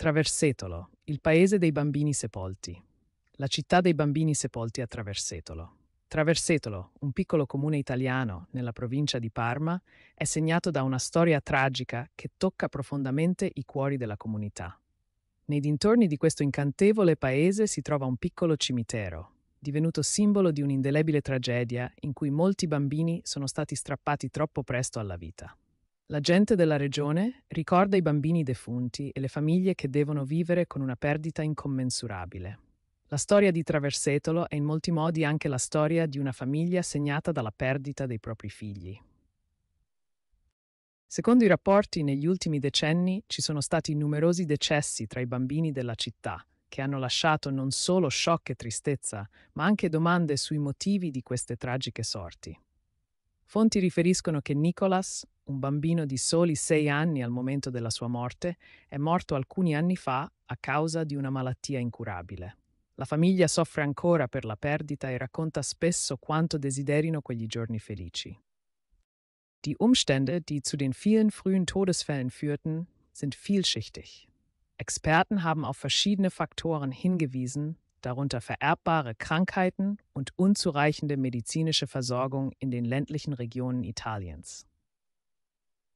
Traversetolo, il paese dei bambini sepolti. La città dei bambini sepolti a Traversetolo. Traversetolo, un piccolo comune italiano nella provincia di Parma, è segnato da una storia tragica che tocca profondamente i cuori della comunità. Nei dintorni di questo incantevole paese si trova un piccolo cimitero, divenuto simbolo di un'indelebile tragedia in cui molti bambini sono stati strappati troppo presto alla vita. La gente della regione ricorda i bambini defunti e le famiglie che devono vivere con una perdita incommensurabile. La storia di Traversetolo è in molti modi anche la storia di una famiglia segnata dalla perdita dei propri figli. Secondo i rapporti, negli ultimi decenni ci sono stati numerosi decessi tra i bambini della città, che hanno lasciato non solo shock e tristezza, ma anche domande sui motivi di queste tragiche sorti. Fonti riferiscono che Nicholas, un bambino di soli sei anni al momento della sua morte, è morto alcuni anni fa a causa di una malattia incurabile. La famiglia soffre ancora per la perdita e racconta spesso quanto desiderino quegli giorni felici. Die Umstände, die zu den vielen frühen Todesfällen führten, sind vielschichtig. Experten haben auf verschiedene Faktoren hingewiesen, darunter vererbbare Krankheiten und unzureichende medizinische Versorgung in den ländlichen Regionen Italiens.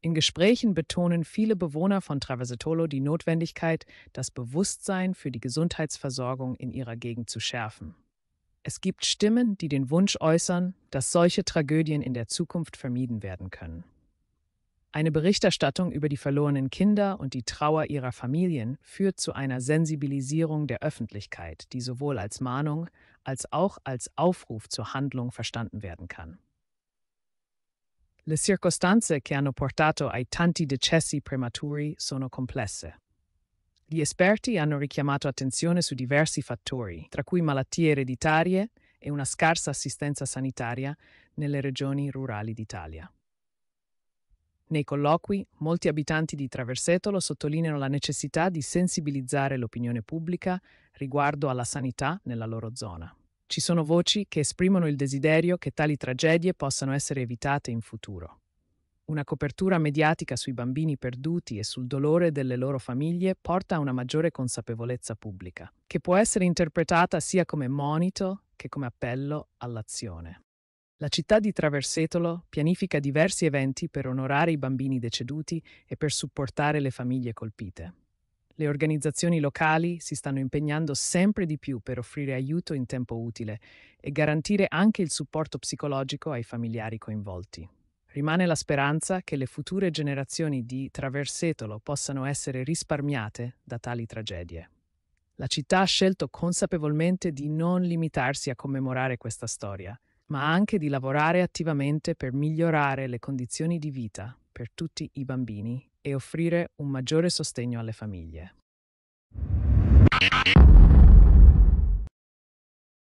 In Gesprächen betonen viele Bewohner von Traversetolo die Notwendigkeit, das Bewusstsein für die Gesundheitsversorgung in ihrer Gegend zu schärfen. Es gibt Stimmen, die den Wunsch äußern, dass solche Tragödien in der Zukunft vermieden werden können. Eine Berichterstattung über die verlorenen Kinder und die Trauer ihrer Familien führt zu einer Sensibilisierung der Öffentlichkeit, die sowohl als Mahnung als auch als Aufruf zur Handlung verstanden werden kann. Le circostanze che hanno portato ai tanti decessi prematuri sono complesse. Gli esperti hanno richiamato attenzione su diversi fattori, tra cui malattie ereditarie e una scarsa assistenza sanitaria nelle regioni rurali d'Italia. Nei colloqui, molti abitanti di Traversetolo sottolineano la necessità di sensibilizzare l'opinione pubblica riguardo alla sanità nella loro zona. Ci sono voci che esprimono il desiderio che tali tragedie possano essere evitate in futuro. Una copertura mediatica sui bambini perduti e sul dolore delle loro famiglie porta a una maggiore consapevolezza pubblica, che può essere interpretata sia come monito che come appello all'azione. La città di Traversetolo pianifica diversi eventi per onorare i bambini deceduti e per supportare le famiglie colpite. Le organizzazioni locali si stanno impegnando sempre di più per offrire aiuto in tempo utile e garantire anche il supporto psicologico ai familiari coinvolti. Rimane la speranza che le future generazioni di Traversetolo possano essere risparmiate da tali tragedie. La città ha scelto consapevolmente di non limitarsi a commemorare questa storia, ma anche di lavorare attivamente per migliorare le condizioni di vita per tutti i bambini e offrire un maggiore sostegno alle famiglie.